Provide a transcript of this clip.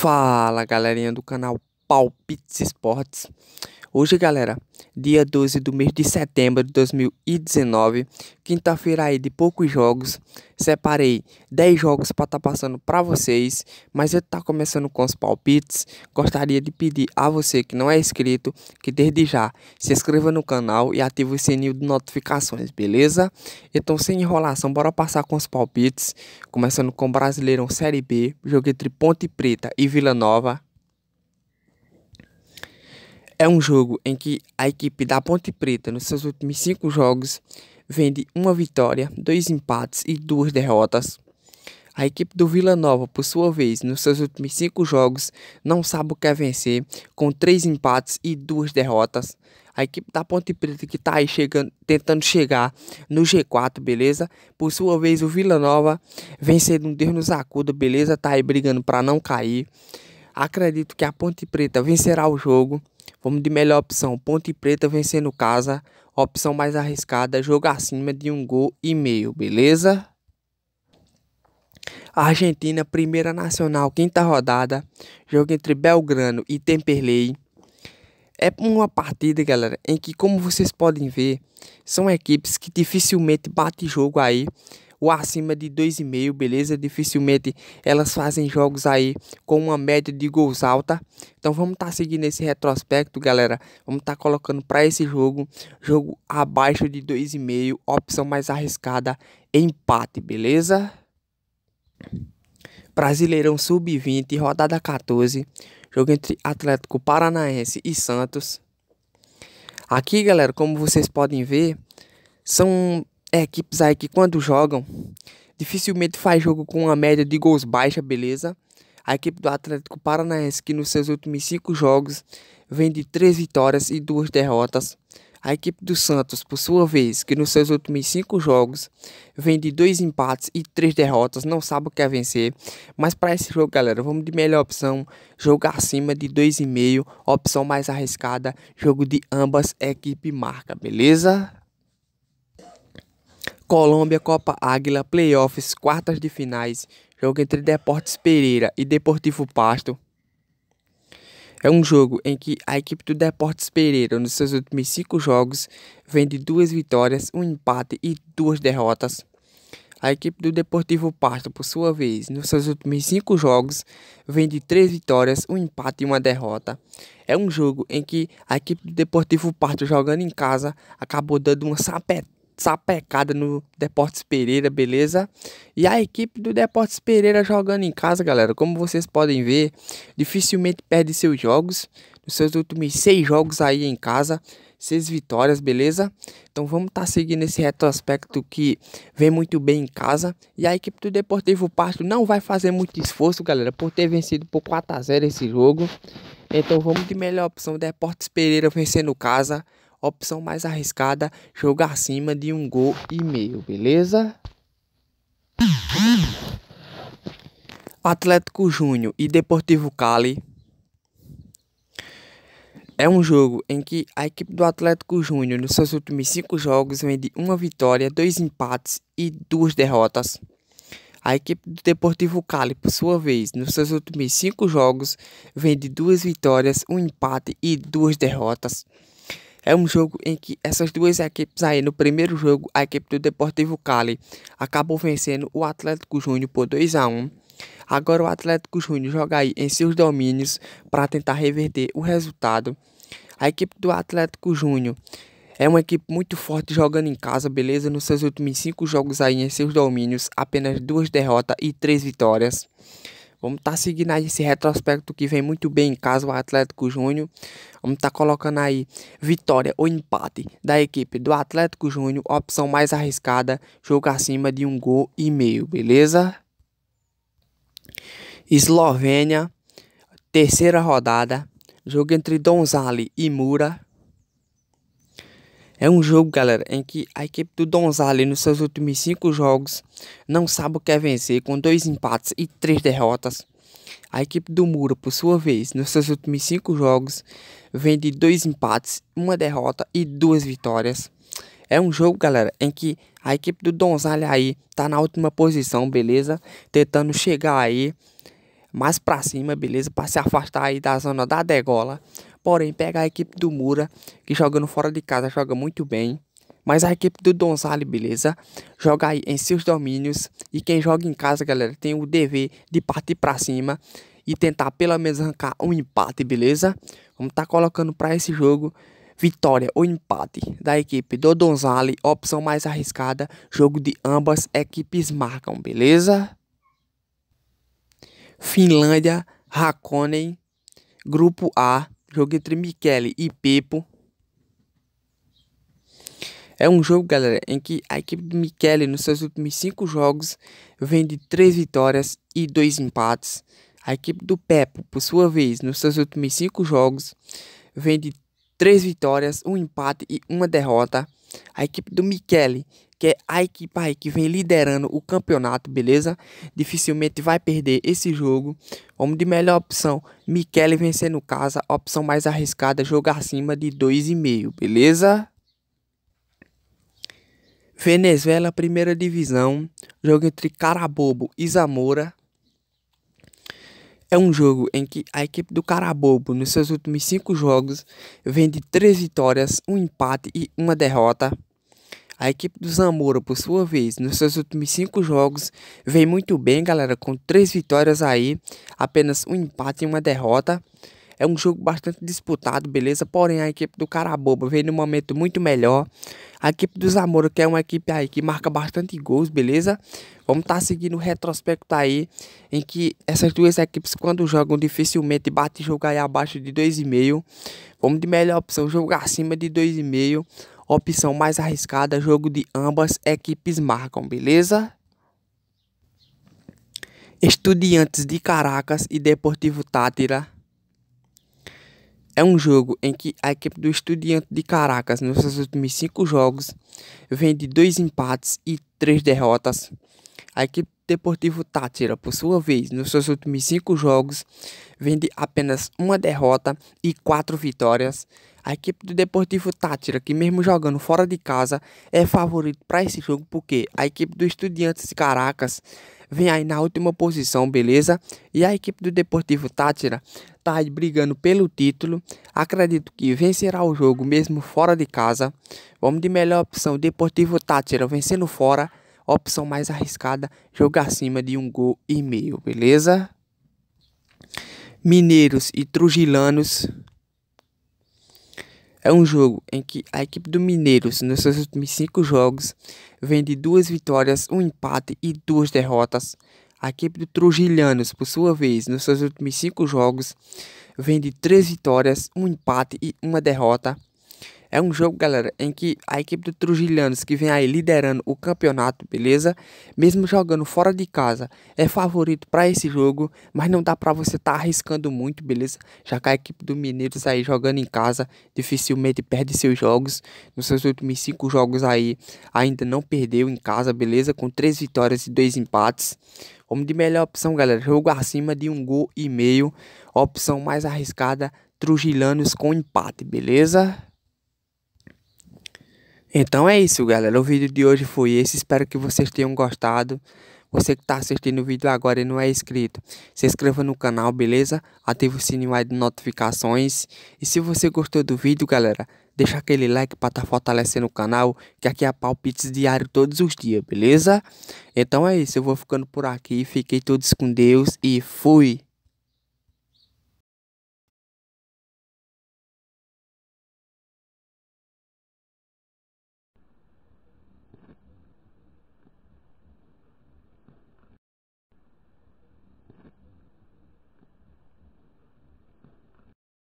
Fala galerinha do canal Palpites Esportes Hoje, galera, dia 12 do mês de setembro de 2019, quinta-feira aí de poucos jogos, separei 10 jogos para estar tá passando para vocês, mas eu tá começando com os palpites. Gostaria de pedir a você que não é inscrito, que desde já se inscreva no canal e ative o sininho de notificações, beleza? Então, sem enrolação, bora passar com os palpites, começando com Brasileirão Série B, joguei entre Ponte Preta e Vila Nova. É um jogo em que a equipe da Ponte Preta, nos seus últimos cinco jogos, vende uma vitória, dois empates e duas derrotas. A equipe do Vila Nova, por sua vez, nos seus últimos cinco jogos, não sabe o que é vencer, com três empates e duas derrotas. A equipe da Ponte Preta que está aí chegando, tentando chegar no G4, beleza? Por sua vez, o Vila Nova vencendo um Deus nos acuda, beleza? Tá aí brigando para não cair. Acredito que a Ponte Preta vencerá o jogo. Vamos de melhor opção. Ponte Preta vencendo casa. Opção mais arriscada, jogo acima de um gol e meio, beleza? Argentina, primeira nacional, quinta rodada. Jogo entre Belgrano e Temperley. É uma partida, galera, em que, como vocês podem ver, são equipes que dificilmente batem jogo aí ou acima de 2,5, beleza? Dificilmente elas fazem jogos aí com uma média de gols alta. Então vamos estar tá seguindo esse retrospecto, galera. Vamos estar tá colocando para esse jogo, jogo abaixo de 2,5, opção mais arriscada, empate, beleza? Brasileirão Sub-20, rodada 14, jogo entre Atlético Paranaense e Santos. Aqui, galera, como vocês podem ver, são é, equipes aí que quando jogam, dificilmente faz jogo com uma média de gols baixa, beleza? A equipe do Atlético Paranaense, que nos seus últimos cinco jogos vem de três vitórias e duas derrotas. A equipe do Santos, por sua vez, que nos seus últimos cinco jogos vem de dois empates e três derrotas, não sabe o que é vencer. Mas para esse jogo, galera, vamos de melhor opção: jogo acima de 2,5, opção mais arriscada, jogo de ambas equipe marca, beleza? Colômbia, Copa Águila, Playoffs, quartas de finais, jogo entre Deportes Pereira e Deportivo Pasto. É um jogo em que a equipe do Deportes Pereira, nos seus últimos cinco jogos, vem de duas vitórias, um empate e duas derrotas. A equipe do Deportivo Pasto, por sua vez, nos seus últimos cinco jogos, vem de três vitórias, um empate e uma derrota. É um jogo em que a equipe do Deportivo Pasto, jogando em casa, acabou dando uma sapetada sapecada no Deportes Pereira, beleza? E a equipe do Deportes Pereira jogando em casa, galera, como vocês podem ver, dificilmente perde seus jogos, nos seus últimos seis jogos aí em casa, seis vitórias, beleza? Então vamos estar tá seguindo esse retrospecto que vem muito bem em casa. E a equipe do Deportivo Pasto não vai fazer muito esforço, galera, por ter vencido por 4 a 0 esse jogo. Então vamos de melhor opção, Deportes Pereira vencendo casa opção mais arriscada, jogar acima de um gol e meio, beleza? Atlético Júnior e Deportivo Cali é um jogo em que a equipe do Atlético Júnior, nos seus últimos cinco jogos, vem de uma vitória, dois empates e duas derrotas. A equipe do Deportivo Cali, por sua vez, nos seus últimos cinco jogos, vem de duas vitórias, um empate e duas derrotas. É um jogo em que essas duas equipes aí, no primeiro jogo, a equipe do Deportivo Cali acabou vencendo o Atlético Júnior por 2 a 1 Agora o Atlético Júnior joga aí em seus domínios para tentar reverter o resultado. A equipe do Atlético Júnior é uma equipe muito forte jogando em casa, beleza? Nos seus últimos cinco jogos aí em seus domínios, apenas duas derrotas e três vitórias. Vamos estar tá seguindo aí esse retrospecto que vem muito bem em casa, o Atlético Júnior. Vamos estar tá colocando aí vitória ou empate da equipe do Atlético Júnior, opção mais arriscada, jogo acima de um gol e meio, beleza? Eslovênia, terceira rodada, jogo entre Donzali e Mura. É um jogo, galera, em que a equipe do Donzali nos seus últimos cinco jogos não sabe o que é vencer, com dois empates e três derrotas. A equipe do Muro, por sua vez, nos seus últimos cinco jogos, vem de dois empates, uma derrota e duas vitórias. É um jogo, galera, em que a equipe do Donzali aí tá na última posição, beleza? Tentando chegar aí mais pra cima, beleza? Pra se afastar aí da zona da degola. Porém, pega a equipe do Mura, que jogando fora de casa joga muito bem. Mas a equipe do Donzale beleza? Joga aí em seus domínios. E quem joga em casa, galera, tem o dever de partir pra cima e tentar pelo menos arrancar um empate, beleza? Vamos estar tá colocando para esse jogo vitória ou empate da equipe do Donzale opção mais arriscada, jogo de ambas equipes marcam, beleza? Finlândia, Hakonen, grupo A, Jogo entre Michele e Pepo. É um jogo, galera, em que a equipe de Michele, nos seus últimos 5 jogos, vem de 3 vitórias e 2 empates. A equipe do Pepo, por sua vez, nos seus últimos 5 jogos, vem de 3 vitórias, 1 um empate e 1 derrota a equipe do Michele, que é a equipe aí que vem liderando o campeonato, beleza? Dificilmente vai perder esse jogo. Homem de melhor opção, Michele vencer no casa. Opção mais arriscada, jogar acima de 2,5, beleza? Venezuela, primeira divisão. Jogo entre Carabobo e Zamora. É um jogo em que a equipe do Carabobo, nos seus últimos cinco jogos, vem de três vitórias, um empate e uma derrota. A equipe do Zamora, por sua vez, nos seus últimos cinco jogos, vem muito bem, galera, com três vitórias aí, apenas um empate e uma derrota. É um jogo bastante disputado, beleza? Porém, a equipe do Carabobo vem num momento muito melhor. A equipe do Zamora, que é uma equipe aí que marca bastante gols, beleza? Vamos estar tá seguindo o retrospecto aí, em que essas duas equipes, quando jogam, dificilmente bate jogar aí abaixo de 2,5. Vamos de melhor opção, jogar acima de 2,5. Opção mais arriscada, jogo de ambas equipes marcam, beleza? Estudiantes de Caracas e Deportivo Tátira é um jogo em que a equipe do Estudiante de Caracas, nos seus últimos cinco jogos, vem de dois empates e três derrotas. A equipe Deportivo Tátira, por sua vez, nos seus últimos cinco jogos, vende apenas uma derrota e quatro vitórias. A equipe do Deportivo Tátira, que mesmo jogando fora de casa, é favorito para esse jogo porque a equipe do Estudiantes de Caracas vem aí na última posição, beleza? E a equipe do Deportivo Tátira tá aí brigando pelo título. Acredito que vencerá o jogo mesmo fora de casa. Vamos de melhor opção, Deportivo Tátira vencendo fora. Opção mais arriscada, jogar acima de um gol e meio, beleza? Mineiros e Trujilanos. É um jogo em que a equipe do Mineiros, nos seus últimos cinco jogos, vem de duas vitórias, um empate e duas derrotas. A equipe do Trujillanos, por sua vez, nos seus últimos cinco jogos, vem de três vitórias, um empate e uma derrota. É um jogo, galera, em que a equipe do Trujillanos que vem aí liderando o campeonato, beleza? Mesmo jogando fora de casa, é favorito para esse jogo, mas não dá para você estar tá arriscando muito, beleza? Já que a equipe do Mineiros aí jogando em casa, dificilmente perde seus jogos. Nos seus últimos cinco jogos aí, ainda não perdeu em casa, beleza? Com três vitórias e dois empates. Vamos de melhor opção, galera. Jogo acima de um gol e meio. Opção mais arriscada, Trujillanos com empate, beleza? Então é isso, galera. O vídeo de hoje foi esse. Espero que vocês tenham gostado. Você que está assistindo o vídeo agora e não é inscrito, se inscreva no canal, beleza? Ative o sininho aí de notificações. E se você gostou do vídeo, galera, deixa aquele like para estar tá fortalecendo o canal, que aqui é palpites diário todos os dias, beleza? Então é isso, eu vou ficando por aqui. Fiquei todos com Deus e fui!